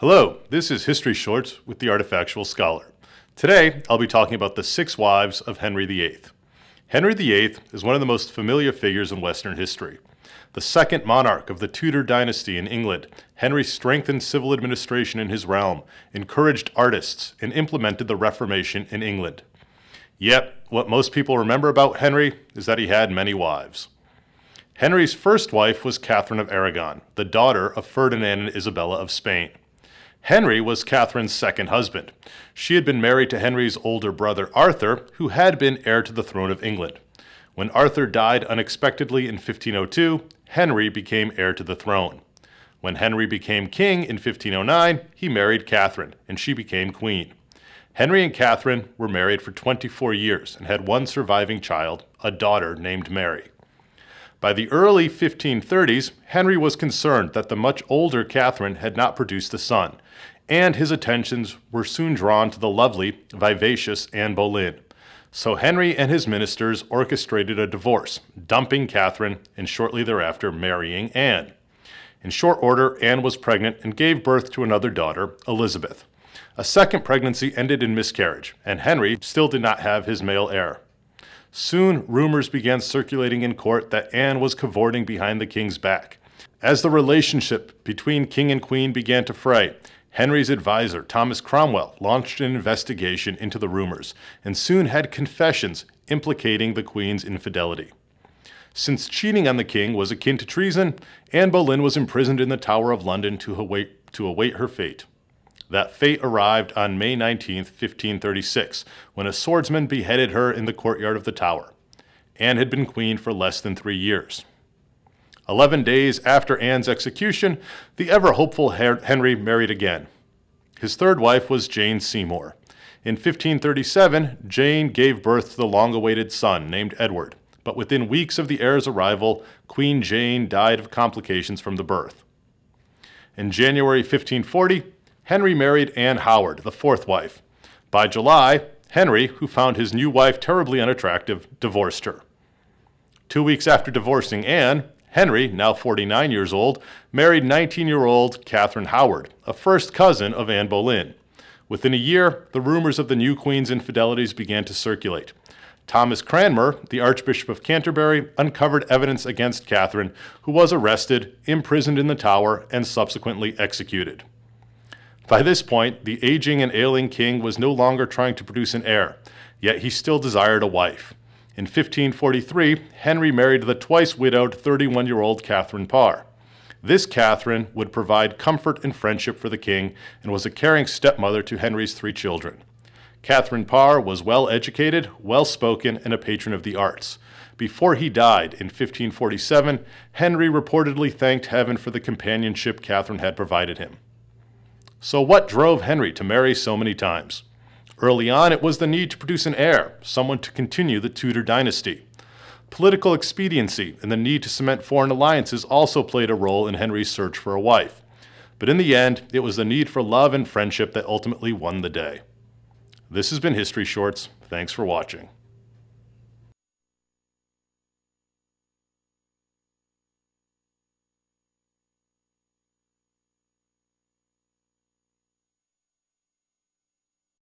Hello, this is History Shorts with the Artifactual Scholar. Today, I'll be talking about the six wives of Henry VIII. Henry VIII is one of the most familiar figures in Western history. The second monarch of the Tudor dynasty in England, Henry strengthened civil administration in his realm, encouraged artists, and implemented the Reformation in England. Yet, what most people remember about Henry is that he had many wives. Henry's first wife was Catherine of Aragon, the daughter of Ferdinand and Isabella of Spain. Henry was Catherine's second husband. She had been married to Henry's older brother Arthur, who had been heir to the throne of England. When Arthur died unexpectedly in 1502, Henry became heir to the throne. When Henry became king in 1509, he married Catherine, and she became queen. Henry and Catherine were married for 24 years and had one surviving child, a daughter named Mary. By the early 1530s, Henry was concerned that the much older Catherine had not produced a son, and his attentions were soon drawn to the lovely, vivacious Anne Boleyn. So Henry and his ministers orchestrated a divorce, dumping Catherine and shortly thereafter marrying Anne. In short order, Anne was pregnant and gave birth to another daughter, Elizabeth. A second pregnancy ended in miscarriage, and Henry still did not have his male heir. Soon, rumors began circulating in court that Anne was cavorting behind the king's back. As the relationship between king and queen began to fray, Henry's advisor, Thomas Cromwell, launched an investigation into the rumors and soon had confessions implicating the queen's infidelity. Since cheating on the king was akin to treason, Anne Boleyn was imprisoned in the Tower of London to await, to await her fate. That fate arrived on May 19, 1536, when a swordsman beheaded her in the courtyard of the tower. Anne had been queen for less than three years. Eleven days after Anne's execution, the ever hopeful Henry married again. His third wife was Jane Seymour. In 1537, Jane gave birth to the long awaited son named Edward, but within weeks of the heir's arrival, Queen Jane died of complications from the birth. In January 1540, Henry married Anne Howard, the fourth wife. By July, Henry, who found his new wife terribly unattractive, divorced her. Two weeks after divorcing Anne, Henry, now 49 years old, married 19 year old Catherine Howard, a first cousin of Anne Boleyn. Within a year, the rumors of the new queen's infidelities began to circulate. Thomas Cranmer, the Archbishop of Canterbury, uncovered evidence against Catherine, who was arrested, imprisoned in the Tower, and subsequently executed. By this point, the aging and ailing king was no longer trying to produce an heir, yet he still desired a wife. In 1543, Henry married the twice widowed 31 year old Catherine Parr. This Catherine would provide comfort and friendship for the king and was a caring stepmother to Henry's three children. Catherine Parr was well educated, well spoken, and a patron of the arts. Before he died in 1547, Henry reportedly thanked heaven for the companionship Catherine had provided him. So, what drove Henry to marry so many times? Early on, it was the need to produce an heir, someone to continue the Tudor dynasty. Political expediency and the need to cement foreign alliances also played a role in Henry's search for a wife. But in the end, it was the need for love and friendship that ultimately won the day. This has been History Shorts. Thanks for watching.